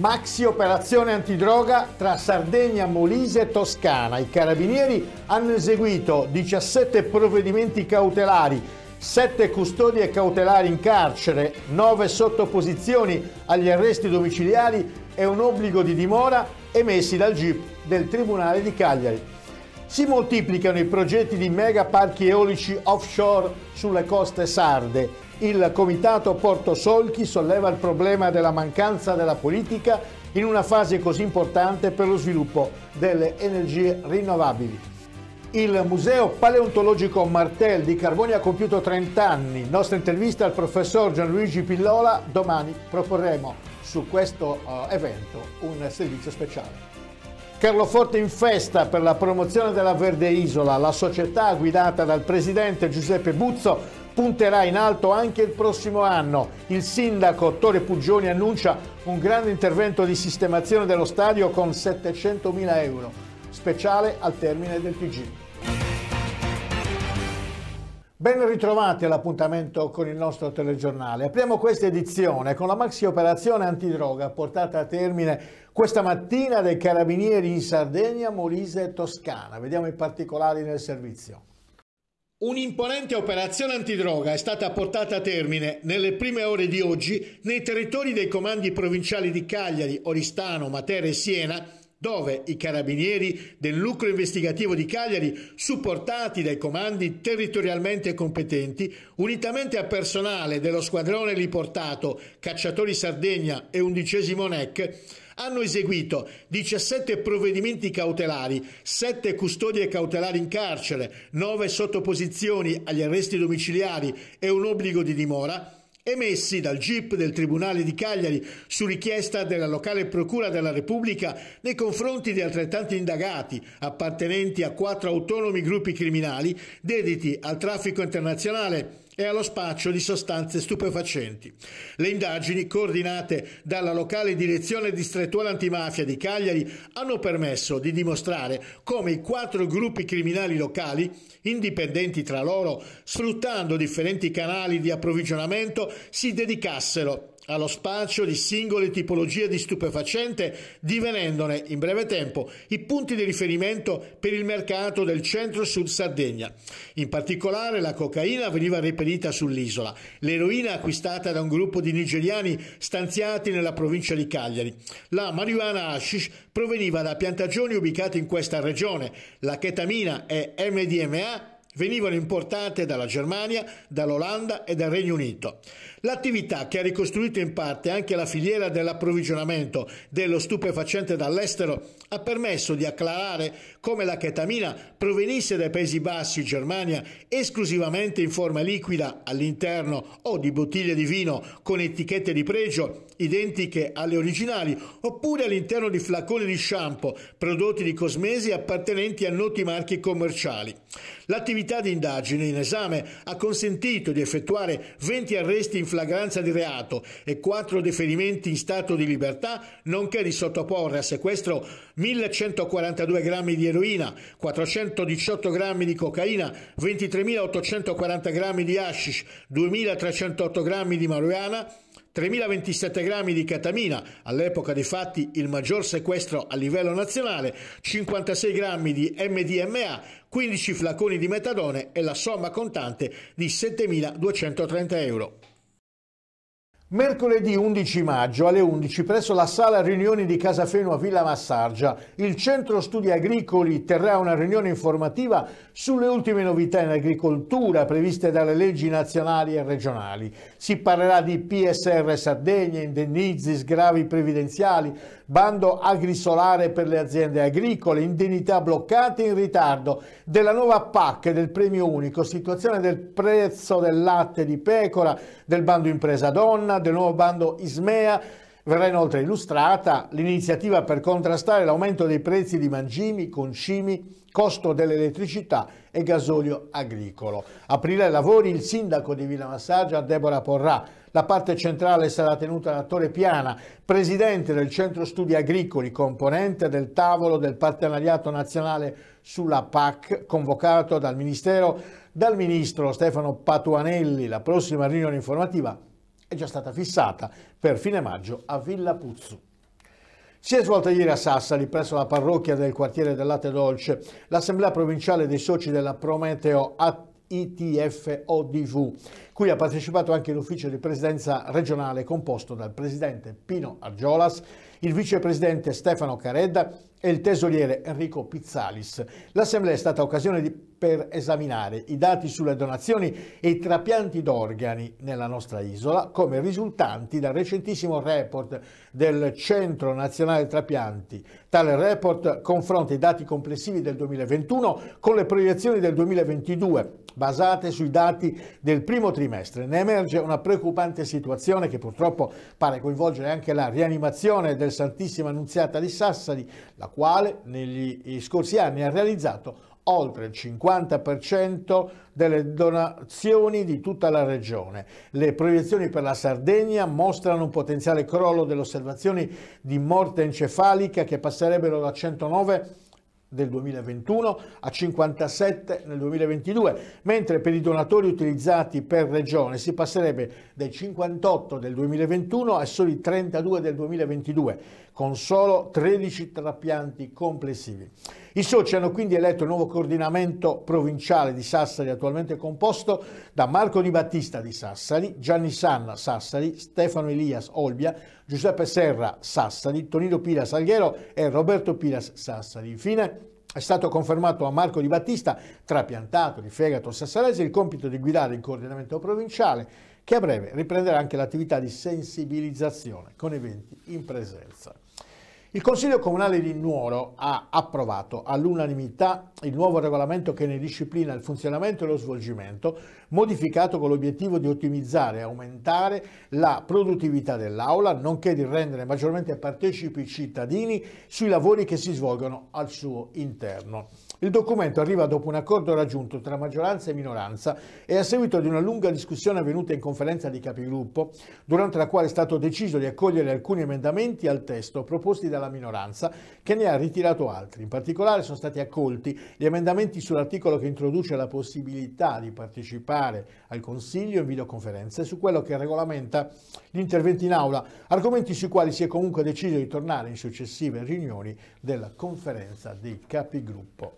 Maxi operazione antidroga tra Sardegna, Molise e Toscana. I carabinieri hanno eseguito 17 provvedimenti cautelari, 7 custodie cautelari in carcere, 9 sottoposizioni agli arresti domiciliari e un obbligo di dimora emessi dal GIP del Tribunale di Cagliari. Si moltiplicano i progetti di mega parchi eolici offshore sulle coste sarde il comitato Porto Solchi solleva il problema della mancanza della politica in una fase così importante per lo sviluppo delle energie rinnovabili. Il Museo Paleontologico Martel di Carboni ha compiuto 30 anni. Nostra intervista al professor Gianluigi Pillola. Domani proporremo su questo eh, evento un servizio speciale. Carloforte in festa per la promozione della Verde Isola. La società guidata dal presidente Giuseppe Buzzo punterà in alto anche il prossimo anno. Il sindaco Tore Puggioni annuncia un grande intervento di sistemazione dello stadio con 700.000 euro, speciale al termine del TG. Ben ritrovati all'appuntamento con il nostro telegiornale. Apriamo questa edizione con la maxi operazione antidroga portata a termine questa mattina dai carabinieri in Sardegna, Molise e Toscana. Vediamo i particolari nel servizio. Un'imponente operazione antidroga è stata portata a termine nelle prime ore di oggi nei territori dei comandi provinciali di Cagliari, Oristano, Matera e Siena dove i carabinieri del nucleo investigativo di Cagliari, supportati dai comandi territorialmente competenti, unitamente a personale dello squadrone riportato Cacciatori Sardegna e undicesimo NEC, hanno eseguito 17 provvedimenti cautelari, 7 custodie cautelari in carcere, 9 sottoposizioni agli arresti domiciliari e un obbligo di dimora, emessi dal GIP del Tribunale di Cagliari su richiesta della locale Procura della Repubblica nei confronti di altrettanti indagati appartenenti a quattro autonomi gruppi criminali dediti al traffico internazionale e allo spaccio di sostanze stupefacenti. Le indagini, coordinate dalla locale direzione distrettuale antimafia di Cagliari, hanno permesso di dimostrare come i quattro gruppi criminali locali, indipendenti tra loro, sfruttando differenti canali di approvvigionamento, si dedicassero allo spaccio di singole tipologie di stupefacente, divenendone in breve tempo i punti di riferimento per il mercato del centro-sud Sardegna. In particolare la cocaina veniva reperita sull'isola, l'eroina acquistata da un gruppo di nigeriani stanziati nella provincia di Cagliari. La marijuana hashish proveniva da piantagioni ubicate in questa regione, la chetamina e MDMA venivano importate dalla Germania, dall'Olanda e dal Regno Unito. L'attività che ha ricostruito in parte anche la filiera dell'approvvigionamento dello stupefacente dall'estero ha permesso di acclarare come la chetamina provenisse dai Paesi Bassi, Germania, esclusivamente in forma liquida all'interno o di bottiglie di vino con etichette di pregio identiche alle originali, oppure all'interno di flaconi di shampoo prodotti di cosmesi appartenenti a noti marchi commerciali. L'attività di indagine in esame ha consentito di effettuare 20 arresti in flagranza di reato e 4 deferimenti in stato di libertà, nonché di sottoporre a sequestro 1142 grammi di eroina, 418 grammi di cocaina, 23.840 grammi di hashish, 2.308 grammi di marijuana, 3.027 grammi di ketamina, all'epoca dei fatti il maggior sequestro a livello nazionale, 56 grammi di MDMA, 15 flaconi di metadone e la somma contante di 7.230 euro. Mercoledì 11 maggio alle 11 presso la sala riunioni di Casafeno a Villa Massargia, il Centro Studi Agricoli terrà una riunione informativa sulle ultime novità in agricoltura previste dalle leggi nazionali e regionali. Si parlerà di PSR Sardegna, indennizi, sgravi previdenziali, bando agrisolare per le aziende agricole, indennità bloccate in ritardo, della nuova PAC del premio unico, situazione del prezzo del latte di pecora, del bando impresa donna, del nuovo bando Ismea, Verrà inoltre illustrata l'iniziativa per contrastare l'aumento dei prezzi di mangimi, concimi, costo dell'elettricità e gasolio agricolo. Aprirà i lavori il sindaco di Villa Massaggia, Deborah Porrà. La parte centrale sarà tenuta da Torre Piana, presidente del Centro Studi Agricoli, componente del tavolo del partenariato nazionale sulla PAC convocato dal Ministero, dal Ministro Stefano Patuanelli. La prossima riunione informativa è già stata fissata per fine maggio a Villa Puzzo. Si è svolta ieri a Sassari, presso la parrocchia del quartiere del Latte Dolce, l'assemblea provinciale dei soci della Prometeo Attività ETF ODV, cui ha partecipato anche l'ufficio di presidenza regionale composto dal presidente Pino Argiolas, il vicepresidente Stefano Caredda e il tesoriere Enrico Pizzalis. L'assemblea è stata occasione di per esaminare i dati sulle donazioni e i trapianti d'organi nella nostra isola come risultanti dal recentissimo report del Centro Nazionale Trapianti. Tale report confronta i dati complessivi del 2021 con le proiezioni del 2022 basate sui dati del primo trimestre. Ne emerge una preoccupante situazione che purtroppo pare coinvolgere anche la rianimazione del Santissima Annunziata di Sassari, la quale negli eh, scorsi anni ha realizzato oltre il 50% delle donazioni di tutta la regione. Le proiezioni per la Sardegna mostrano un potenziale crollo delle osservazioni di morte encefalica che passerebbero da 109 del 2021 a 57 nel 2022, mentre per i donatori utilizzati per regione si passerebbe dai 58 del 2021 ai soli 32 del 2022 con solo 13 trapianti complessivi. I soci hanno quindi eletto il nuovo coordinamento provinciale di Sassari, attualmente composto da Marco Di Battista di Sassari, Gianni Sanna Sassari, Stefano Elias Olbia, Giuseppe Serra Sassari, Tonino Piras Alghero e Roberto Piras Sassari. Infine è stato confermato a Marco Di Battista, trapiantato di fegato sassarese, il compito di guidare il coordinamento provinciale che a breve riprenderà anche l'attività di sensibilizzazione con eventi in presenza. Il Consiglio Comunale di Nuoro ha approvato all'unanimità il nuovo regolamento che ne disciplina il funzionamento e lo svolgimento, modificato con l'obiettivo di ottimizzare e aumentare la produttività dell'Aula, nonché di rendere maggiormente partecipi i cittadini sui lavori che si svolgono al suo interno. Il documento arriva dopo un accordo raggiunto tra maggioranza e minoranza e a seguito di una lunga discussione avvenuta in conferenza di capigruppo, durante la quale è stato deciso di accogliere alcuni emendamenti al testo proposti dalla minoranza che ne ha ritirato altri. In particolare sono stati accolti gli emendamenti sull'articolo che introduce la possibilità di partecipare al Consiglio in videoconferenza e su quello che regolamenta gli interventi in aula, argomenti sui quali si è comunque deciso di tornare in successive riunioni della conferenza di capigruppo.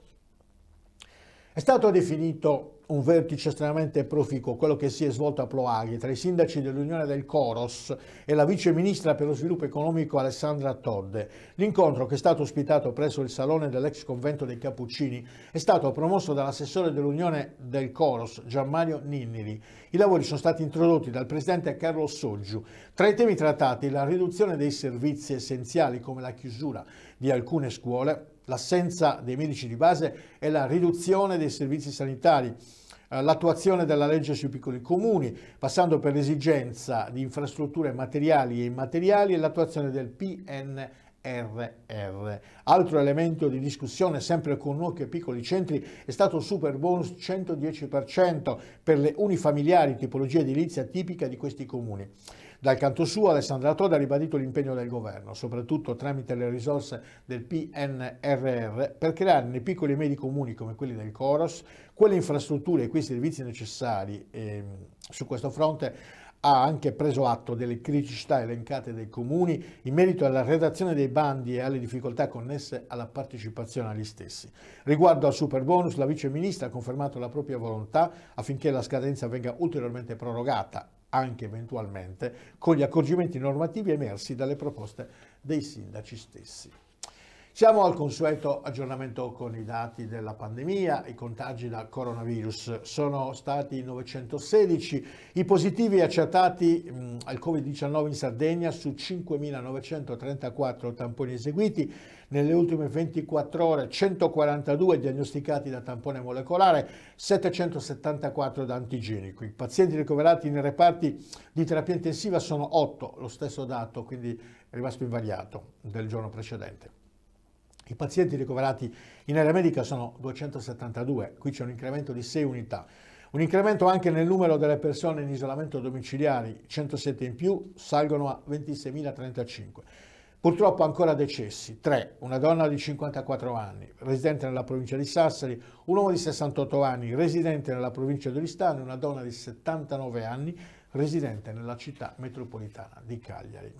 È stato definito un vertice estremamente proficuo, quello che si è svolto a Ploaghi, tra i sindaci dell'Unione del Coros e la vice ministra per lo sviluppo economico Alessandra Todde. L'incontro, che è stato ospitato presso il salone dell'ex convento dei Cappuccini, è stato promosso dall'assessore dell'Unione del Coros Gianmario Ninniri. I lavori sono stati introdotti dal presidente Carlo Soggiu. Tra i temi trattati, la riduzione dei servizi essenziali come la chiusura di alcune scuole, l'assenza dei medici di base e la riduzione dei servizi sanitari, eh, l'attuazione della legge sui piccoli comuni, passando per l'esigenza di infrastrutture materiali e immateriali e l'attuazione del PNRR. Altro elemento di discussione, sempre con occhio ai piccoli centri, è stato il super bonus 110% per le unifamiliari, tipologia edilizia tipica di questi comuni. Dal canto suo Alessandra Toda ha ribadito l'impegno del governo, soprattutto tramite le risorse del PNRR, per creare nei piccoli e medi comuni come quelli del Coros quelle infrastrutture e quei servizi necessari. E, ehm, su questo fronte ha anche preso atto delle criticità elencate dai comuni in merito alla redazione dei bandi e alle difficoltà connesse alla partecipazione agli stessi. Riguardo al super bonus, la vice ministra ha confermato la propria volontà affinché la scadenza venga ulteriormente prorogata anche eventualmente con gli accorgimenti normativi emersi dalle proposte dei sindaci stessi. Siamo al consueto aggiornamento con i dati della pandemia, i contagi da coronavirus sono stati 916, i positivi accertati mh, mm, al Covid-19 in Sardegna su 5.934 tamponi eseguiti, nelle ultime 24 ore 142 diagnosticati da tampone molecolare, 774 da antigenico. I pazienti ricoverati nei reparti di terapia intensiva sono 8, lo stesso dato quindi è rimasto invariato del giorno precedente. I pazienti ricoverati in area medica sono 272, qui c'è un incremento di 6 unità. Un incremento anche nel numero delle persone in isolamento domiciliari, 107 in più, salgono a 26.035. Purtroppo ancora decessi, 3, una donna di 54 anni, residente nella provincia di Sassari, un uomo di 68 anni, residente nella provincia di Oristano, una donna di 79 anni, residente nella città metropolitana di Cagliari.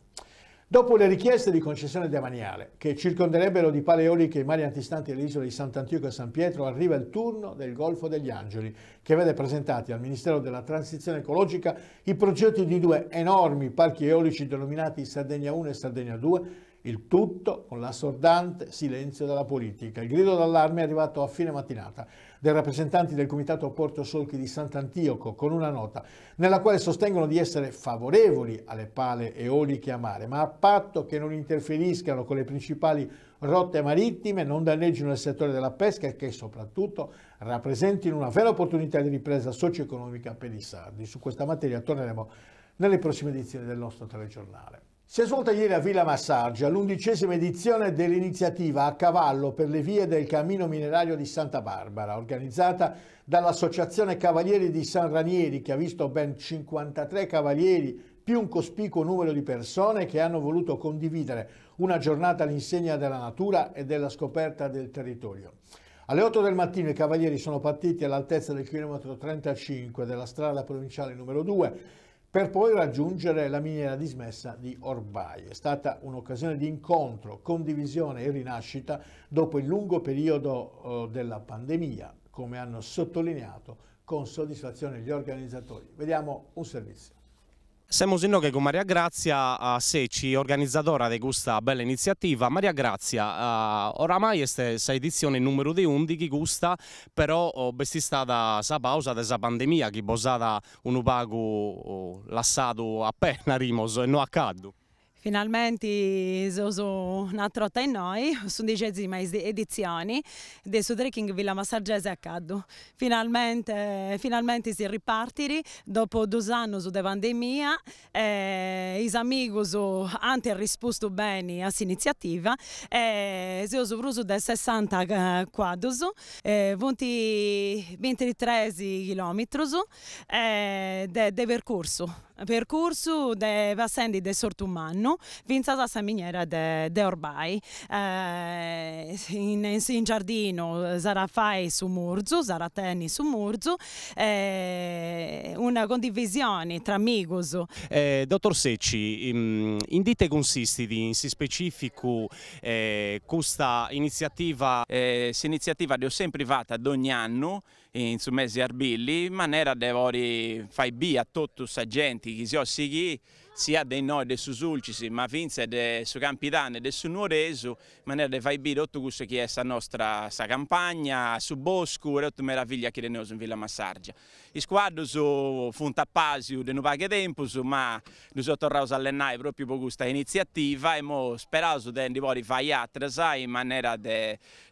Dopo le richieste di concessione demaniale, che circonderebbero di paleoliche i mari antistanti le isole di Sant'Antioco e San Pietro, arriva il turno del Golfo degli Angeli, che vede presentati al Ministero della Transizione Ecologica i progetti di due enormi parchi eolici denominati Sardegna 1 e Sardegna 2, il tutto con l'assordante silenzio della politica. Il grido d'allarme è arrivato a fine mattinata dai rappresentanti del comitato Porto Solchi di Sant'Antioco con una nota nella quale sostengono di essere favorevoli alle pale eoliche a mare, ma a patto che non interferiscano con le principali rotte marittime, non danneggino il settore della pesca e che soprattutto rappresentino una vera opportunità di ripresa socio-economica per i sardi. Su questa materia torneremo nelle prossime edizioni del nostro telegiornale. Si è svolta ieri a Villa Massargia l'undicesima edizione dell'iniziativa a cavallo per le vie del Cammino Minerario di Santa Barbara, organizzata dall'Associazione Cavalieri di San Ranieri, che ha visto ben 53 cavalieri più un cospicuo numero di persone che hanno voluto condividere una giornata all'insegna della natura e della scoperta del territorio. Alle 8 del mattino i cavalieri sono partiti all'altezza del chilometro 35 della strada provinciale numero 2 per poi raggiungere la miniera dismessa di Orbai. È stata un'occasione di incontro, condivisione e rinascita dopo il lungo periodo eh, della pandemia, come hanno sottolineato con soddisfazione gli organizzatori. Vediamo un servizio. Siamo in Noghe con Maria Grazia a Seci, organizzadora di questa bella iniziativa. Maria Grazia, oramai è questa edizione numero di 11, questa, però è oh, stata questa pausa della pandemia che è stata un pago oh, lasciato appena rimos e non accaddo. Finalmente sono una volta in noi, undicesima edizione del Sudreking Villa Massargese a Caddo. Finalmente, finalmente si ripartire dopo due anni di pandemia, eh, i amici hanno risposto bene a questa iniziativa e eh, sono venuti da 60 quadros, eh, 23 km eh, di percorso percorso de Vassendi de Sortumanno, vinta da Saminiera de, de Orbai, eh, in, in, giardino eh, sarà fai su Murzu, sarà tenni su Murzu, eh, una condivisione tra amigos. Eh, dottor Secci, in, in dite consisti di, in si specifico, questa eh, iniziativa? Eh, questa iniziativa di sempre privata ad ogni anno in insomma, Arbilli, in maniera da avere fai B a tutti gli agenti che si ossichi, sia dei noi, dei susulcisi, ma finse del suo campitano e del suo nuoreso, in maniera da fai B tutto questo che è la nostra sa campagna, su bosco e tutta meraviglia che noi in Villa Massargia. I squadri su Funtappasio, di non paga tempo, ma noi siamo tornati allenare proprio per questa iniziativa e mo speriamo di fare altre in maniera da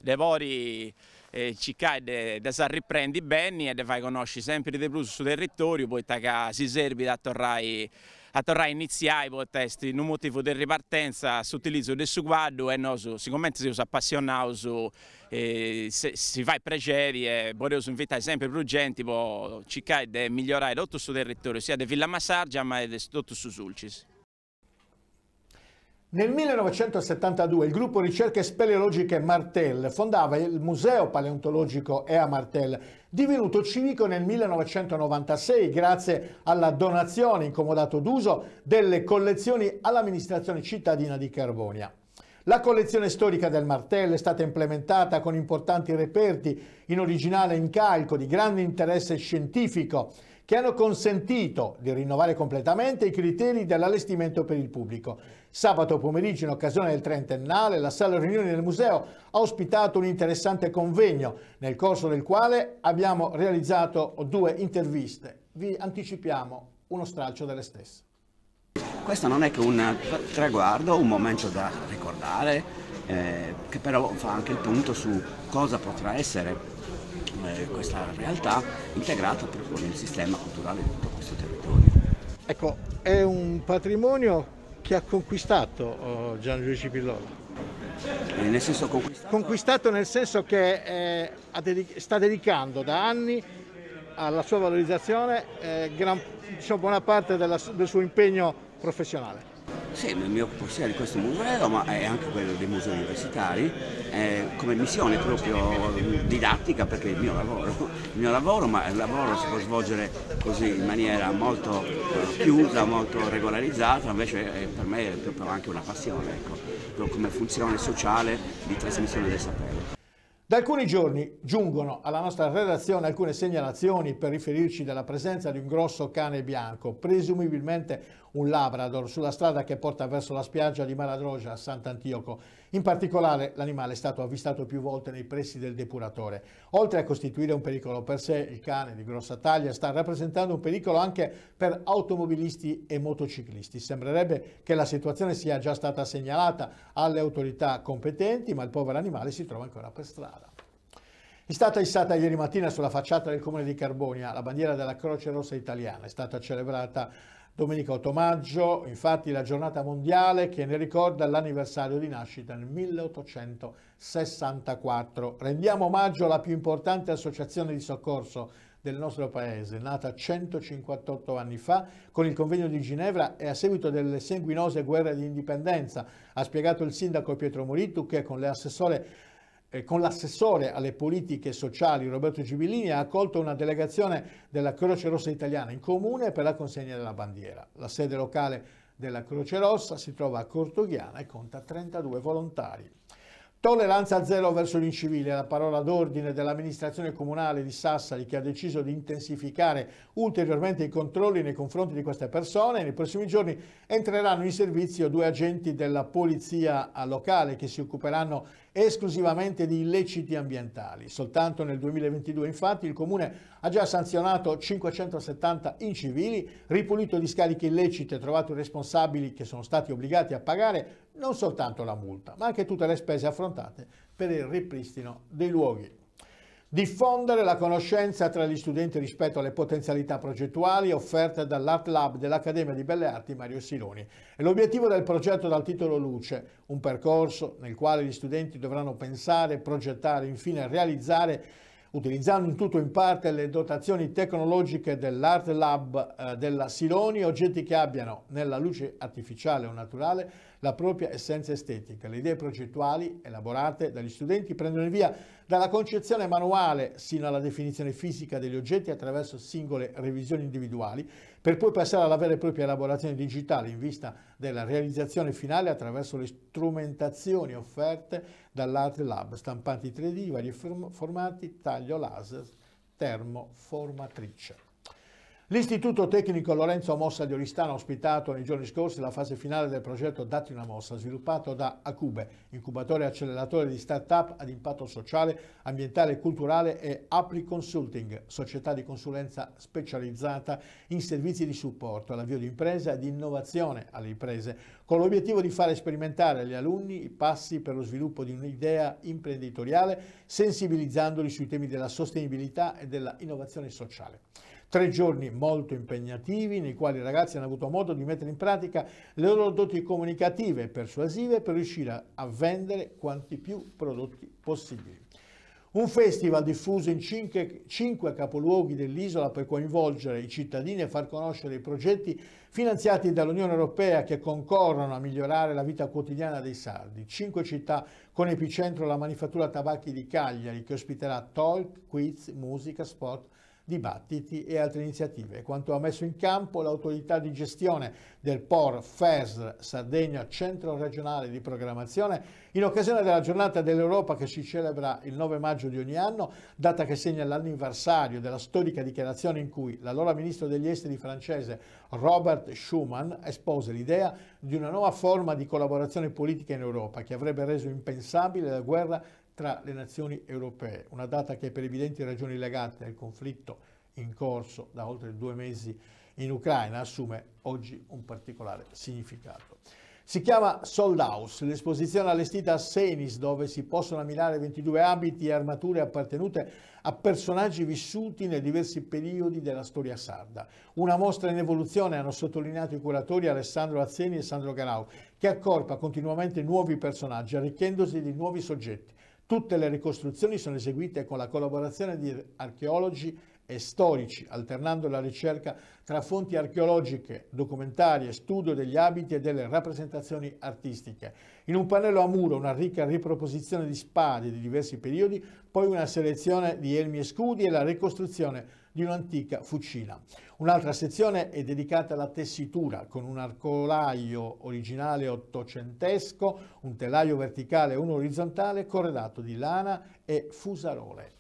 avere eh, ci cade da sa riprendi bene e fai conoscere sempre di più sul territorio, poi si serve da tornare a tornare a i testi in un motivo di ripartenza sull'utilizzo del suguardo e no, su, sicuramente si usa appassionato su, eh, si fa i pregeri e volevo invitare sempre più gente a cercare di migliorare tutto il suo territorio sia di Villa Massargia ma tutto su Sulcis. Nel 1972 il gruppo Ricerche Speleologiche Martel fondava il Museo Paleontologico Ea Martel, divenuto civico nel 1996 grazie alla donazione incomodato d'uso delle collezioni all'amministrazione cittadina di Carbonia. La collezione storica del Martel è stata implementata con importanti reperti in originale incalco di grande interesse scientifico che hanno consentito di rinnovare completamente i criteri dell'allestimento per il pubblico Sabato pomeriggio, in occasione del trentennale, la sala riunioni del museo ha ospitato un interessante convegno, nel corso del quale abbiamo realizzato due interviste. Vi anticipiamo uno stralcio delle stesse. Questo non è che un traguardo, un momento da ricordare, eh, che però fa anche il punto su cosa potrà essere eh, questa realtà integrata proprio nel sistema culturale di tutto questo territorio. Ecco, è un patrimonio che ha conquistato oh, Gianluigi Pillola. Eh, nel senso conquistato? Conquistato nel senso che eh, sta dedicando da anni alla sua valorizzazione eh, gran, diciamo, buona parte della, del suo impegno professionale. Sì, mi occupo sia di questo museo ma è anche quello dei musei universitari eh, come missione proprio didattica perché è il mio lavoro, il mio lavoro ma il lavoro si può svolgere così in maniera molto eh, chiusa, molto regolarizzata, invece eh, per me è proprio anche una passione, ecco, come funzione sociale di trasmissione del sapere. Da alcuni giorni giungono alla nostra redazione alcune segnalazioni per riferirci della presenza di un grosso cane bianco, presumibilmente un labrador, sulla strada che porta verso la spiaggia di Maradroja a Sant'Antioco. In particolare l'animale è stato avvistato più volte nei pressi del depuratore. Oltre a costituire un pericolo per sé, il cane di grossa taglia sta rappresentando un pericolo anche per automobilisti e motociclisti. Sembrerebbe che la situazione sia già stata segnalata alle autorità competenti, ma il povero animale si trova ancora per strada. È stata issata ieri mattina sulla facciata del comune di Carbonia la bandiera della Croce Rossa italiana. È stata celebrata Domenica 8 maggio, infatti, la giornata mondiale che ne ricorda l'anniversario di nascita nel 1864. Rendiamo omaggio alla più importante associazione di soccorso del nostro paese, nata 158 anni fa con il convegno di Ginevra e a seguito delle sanguinose guerre di indipendenza, ha spiegato il sindaco Pietro Moritu che con le assessore con l'assessore alle politiche sociali Roberto Civillini ha accolto una delegazione della Croce Rossa Italiana in comune per la consegna della bandiera. La sede locale della Croce Rossa si trova a Cortoghiana e conta 32 volontari. Tolleranza zero verso l'incivile è la parola d'ordine dell'amministrazione comunale di Sassari che ha deciso di intensificare ulteriormente i controlli nei confronti di queste persone. Nei prossimi giorni entreranno in servizio due agenti della polizia locale che si occuperanno di esclusivamente di illeciti ambientali. Soltanto nel 2022 infatti il Comune ha già sanzionato 570 incivili, ripulito discariche illecite, trovato i responsabili che sono stati obbligati a pagare non soltanto la multa, ma anche tutte le spese affrontate per il ripristino dei luoghi diffondere la conoscenza tra gli studenti rispetto alle potenzialità progettuali offerte dall'Art Lab dell'Accademia di Belle Arti Mario Siloni. È l'obiettivo del progetto dal titolo Luce, un percorso nel quale gli studenti dovranno pensare, progettare, e infine realizzare utilizzando in tutto o in parte le dotazioni tecnologiche dell'Art Lab eh, della Siloni, oggetti che abbiano, nella luce artificiale o naturale, la propria essenza estetica. Le idee progettuali elaborate dagli studenti prendono il via dalla concezione manuale sino alla definizione fisica degli oggetti attraverso singole revisioni individuali, per poi passare alla vera e propria elaborazione digitale in vista della realizzazione finale attraverso le strumentazioni offerte dall'Art Lab, stampanti 3D, vari formati, taglio laser, termoformatrice. L'Istituto Tecnico Lorenzo Mossa di Oristano ha ospitato nei giorni scorsi la fase finale del progetto Dati una mossa, sviluppato da Acube, incubatore e acceleratore di start-up ad impatto sociale, ambientale, culturale e Apri Consulting, società di consulenza specializzata in servizi di supporto all'avvio di imprese e di innovazione alle imprese, con l'obiettivo di fare sperimentare agli alunni i passi per lo sviluppo di un'idea imprenditoriale, sensibilizzandoli sui temi della sostenibilità e della innovazione sociale. Tre giorni molto impegnativi nei quali i ragazzi hanno avuto modo di mettere in pratica le loro doti comunicative e persuasive per riuscire a vendere quanti più prodotti possibili. Un festival diffuso in cinque, cinque capoluoghi dell'isola per coinvolgere i cittadini e far conoscere i progetti finanziati dall'Unione Europea che concorrono a migliorare la vita quotidiana dei sardi. Cinque città con epicentro la manifattura tabacchi di Cagliari che ospiterà talk, quiz, musica, sport, dibattiti e altre iniziative. Quanto ha messo in campo l'autorità di gestione del POR FESR Sardegna Centro Regionale di Programmazione in occasione della giornata dell'Europa che si celebra il 9 maggio di ogni anno, data che segna l'anniversario della storica dichiarazione in cui l'allora ministro degli esteri francese Robert Schuman espose l'idea di una nuova forma di collaborazione politica in Europa che avrebbe reso impensabile la guerra tra le nazioni europee, una data che per evidenti ragioni legate al conflitto in corso da oltre due mesi in Ucraina assume oggi un particolare significato. Si chiama Sold House, l'esposizione allestita a Senis dove si possono ammirare 22 abiti e armature appartenute a personaggi vissuti nei diversi periodi della storia sarda. Una mostra in evoluzione hanno sottolineato i curatori Alessandro Azzeni e Sandro Garau, che accorpa continuamente nuovi personaggi arricchendosi di nuovi soggetti Tutte le ricostruzioni sono eseguite con la collaborazione di archeologi e storici, alternando la ricerca tra fonti archeologiche, documentarie, studio degli abiti e delle rappresentazioni artistiche. In un pannello a muro una ricca riproposizione di spade di diversi periodi, poi una selezione di elmi e scudi e la ricostruzione di un'antica fucina. Un'altra sezione è dedicata alla tessitura con un arcolaio originale ottocentesco, un telaio verticale e uno orizzontale corredato di lana e fusarole.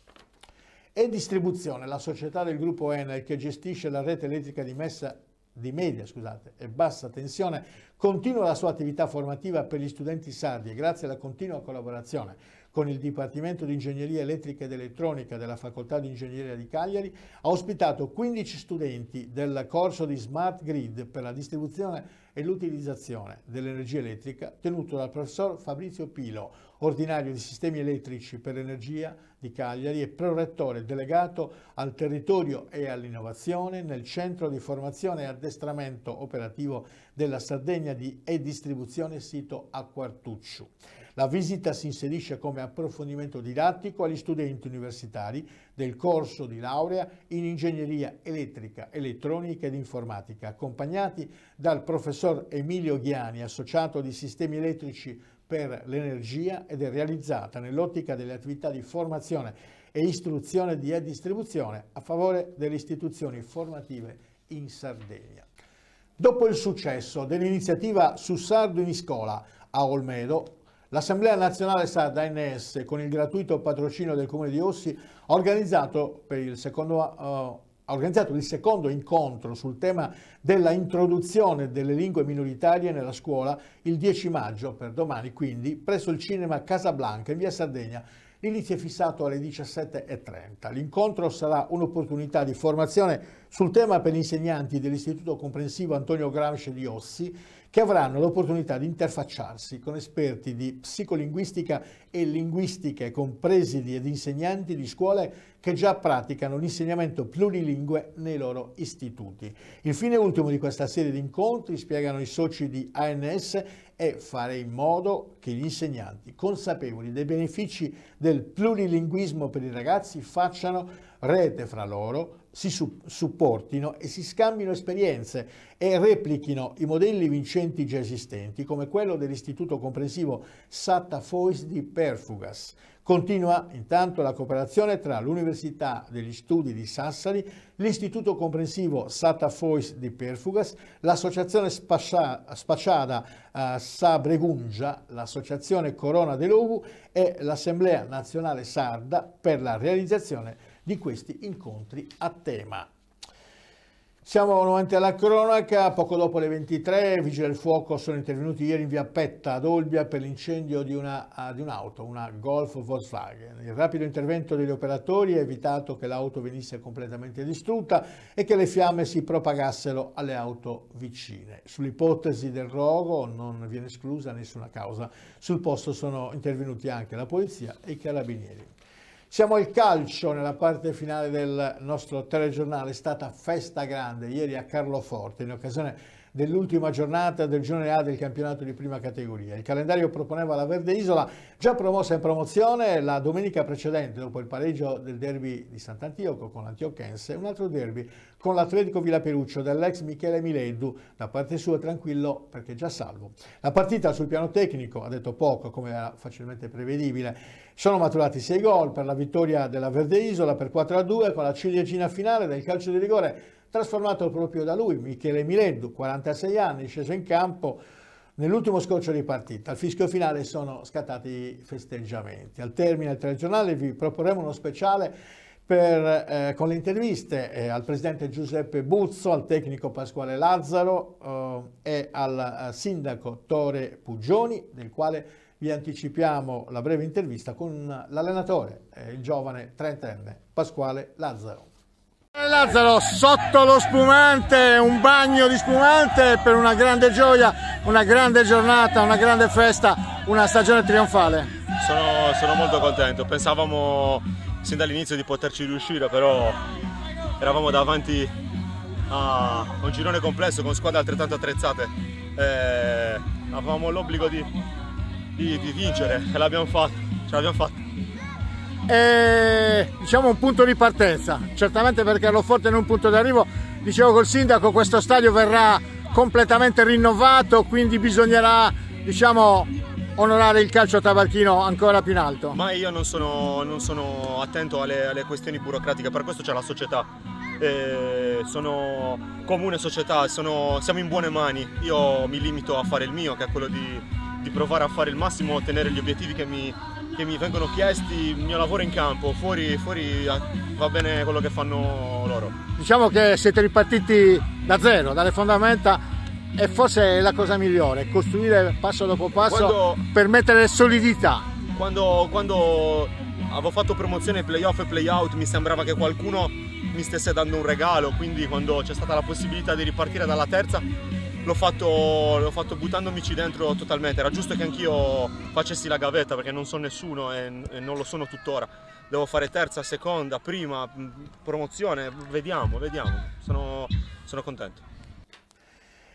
E distribuzione, la società del gruppo Enel che gestisce la rete elettrica di Messa di media scusate, e bassa tensione, continua la sua attività formativa per gli studenti sardi e grazie alla continua collaborazione con il Dipartimento di Ingegneria Elettrica ed Elettronica della Facoltà di Ingegneria di Cagliari, ha ospitato 15 studenti del corso di Smart Grid per la distribuzione e l'utilizzazione dell'energia elettrica tenuto dal professor Fabrizio Pilo, ordinario di sistemi elettrici per l'energia di Cagliari e prorettore delegato al territorio e all'innovazione nel centro di formazione e addestramento operativo della Sardegna di e-distribuzione sito a Quartuccio. La visita si inserisce come approfondimento didattico agli studenti universitari del corso di laurea in ingegneria elettrica, elettronica ed informatica, accompagnati dal professor Emilio Ghiani, associato di sistemi elettrici per l'energia ed è realizzata nell'ottica delle attività di formazione e istruzione di e-distribuzione a favore delle istituzioni formative in Sardegna. Dopo il successo dell'iniziativa Su Sardo in Iscola a Olmedo, L'Assemblea Nazionale Sarda NS, con il gratuito patrocinio del Comune di Ossi, ha organizzato, il secondo, uh, organizzato il secondo incontro sul tema della introduzione delle lingue minoritarie nella scuola il 10 maggio, per domani quindi, presso il cinema Casablanca in via Sardegna, L'inizio è fissato alle 17.30. L'incontro sarà un'opportunità di formazione sul tema per gli insegnanti dell'Istituto Comprensivo Antonio Gramsci di Ossi che avranno l'opportunità di interfacciarsi con esperti di psicolinguistica e linguistica, compresi ed insegnanti di scuole che già praticano l'insegnamento plurilingue nei loro istituti. Il fine ultimo di questa serie di incontri, spiegano i soci di ANS, è fare in modo che gli insegnanti, consapevoli dei benefici del plurilinguismo per i ragazzi, facciano rete fra loro, si supportino e si scambino esperienze e replichino i modelli vincenti già esistenti come quello dell'istituto comprensivo Satta Fois di Perfugas. Continua intanto la cooperazione tra l'Università degli Studi di Sassari, l'Istituto Comprensivo Satta Fois di Perfugas, l'Associazione Spacciada eh, Sabregungia, l'Associazione Corona dell'Ovu e l'Assemblea Nazionale Sarda per la realizzazione di di questi incontri a tema. Siamo nuovamente alla cronaca, poco dopo le 23, vigili del fuoco sono intervenuti ieri in via Petta ad Olbia per l'incendio eh, di, un'auto, una Golf Volkswagen. Il rapido intervento degli operatori ha evitato che l'auto venisse completamente distrutta e che le fiamme si propagassero alle auto vicine. Sull'ipotesi del rogo non viene esclusa nessuna causa. Sul posto sono intervenuti anche la polizia e i carabinieri. Siamo al calcio nella parte finale del nostro telegiornale, è stata festa grande ieri a Carloforte in occasione dell'ultima giornata del giorno A del campionato di prima categoria. Il calendario proponeva la Verde Isola già promossa in promozione la domenica precedente dopo il pareggio del derby di Sant'Antioco con l'Antiocchense, un altro derby con l'Atletico Villa Peruccio dell'ex Michele Mileddu, da parte sua tranquillo perché già salvo. La partita sul piano tecnico ha detto poco come era facilmente prevedibile, sono maturati sei gol per la vittoria della Verde Isola per 4 a 2 con la ciliegina finale del calcio di rigore trasformato proprio da lui, Michele Mileddu, 46 anni, sceso in campo nell'ultimo scorcio di partita. Al fischio finale sono scattati festeggiamenti. Al termine del telegiornale vi proporremo uno speciale per, eh, con le interviste eh, al presidente Giuseppe Buzzo, al tecnico Pasquale Lazzaro eh, e al eh, sindaco Tore Puggioni, del quale vi anticipiamo la breve intervista con l'allenatore, eh, il giovane trentenne Pasquale Lazzaro. Lazzaro sotto lo spumante, un bagno di spumante per una grande gioia, una grande giornata, una grande festa, una stagione trionfale. Sono, sono molto contento, pensavamo sin dall'inizio di poterci riuscire, però eravamo davanti a un girone complesso con squadre altrettanto attrezzate. Eh, avevamo l'obbligo di, di, di vincere e l'abbiamo fatto, ce l'abbiamo fatta è eh, diciamo, un punto di partenza, certamente per Carloforte non un punto d'arrivo. Dicevo col sindaco questo stadio verrà completamente rinnovato, quindi bisognerà diciamo, onorare il calcio tabacchino ancora più in alto. Ma io non sono, non sono attento alle, alle, questioni burocratiche, per questo c'è la società. Eh, sono comune società, sono, siamo in buone mani. Io mi limito a fare il mio, che è quello di, di provare a fare il massimo, ottenere gli obiettivi che mi, che mi vengono chiesti, il mio lavoro in campo, fuori, fuori eh, va bene quello che fanno loro. Diciamo che siete ripartiti da zero, dalle fondamenta e forse è la cosa migliore, costruire passo dopo passo quando, per mettere solidità. Quando, quando avevo fatto promozione playoff e playout mi sembrava che qualcuno mi stesse dando un regalo, quindi quando c'è stata la possibilità di ripartire dalla terza l'ho fatto, fatto, buttandomici dentro totalmente, era giusto che anch'io facessi la gavetta perché non so nessuno e, e, non lo sono tuttora. Devo fare terza, seconda, prima, mm, promozione, vediamo, vediamo, sono, sono contento.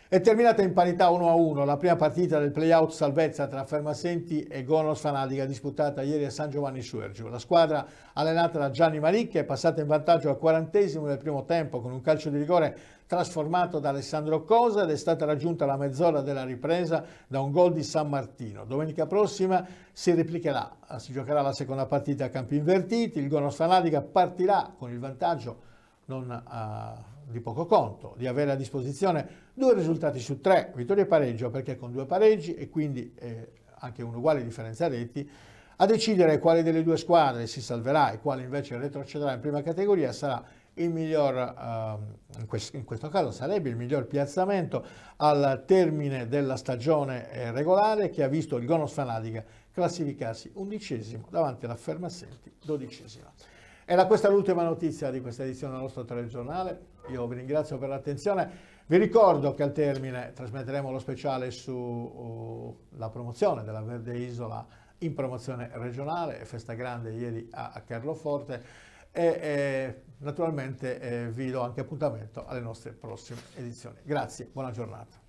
È terminata in parità 1-1 la prima partita del playout salvezza tra Fermasenti e Gonos Fanatica disputata ieri a San Giovanni Suergio. La squadra allenata da Gianni Maricchi è passata in vantaggio al quarantesimo del primo tempo con un calcio di rigore trasformato da Alessandro Cosa ed è stata raggiunta la mezz'ora della ripresa da un gol di San Martino. Domenica prossima si replicherà, si giocherà la seconda partita a campi invertiti, il Gonos Fanatica partirà con il vantaggio non a eh, di poco conto di avere a disposizione due risultati su tre, vittoria e pareggio, perché con due pareggi e quindi eh, anche un'uguale differenza reti, a decidere quale delle due squadre si salverà e quale invece retrocederà in prima categoria sarà il miglior, eh, in, questo, in questo caso sarebbe il miglior piazzamento al termine della stagione eh, regolare che ha visto il Gonos Fanatica classificarsi undicesimo davanti alla Fermassenti dodicesima. Era questa l'ultima notizia di questa edizione del nostro telegiornale. Io vi ringrazio per l'attenzione. Vi ricordo che al termine trasmetteremo lo speciale sulla uh, promozione della Verde Isola in promozione regionale, festa grande ieri a, a Carloforte e eh, naturalmente eh, vi do anche appuntamento alle nostre prossime edizioni. Grazie, buona giornata.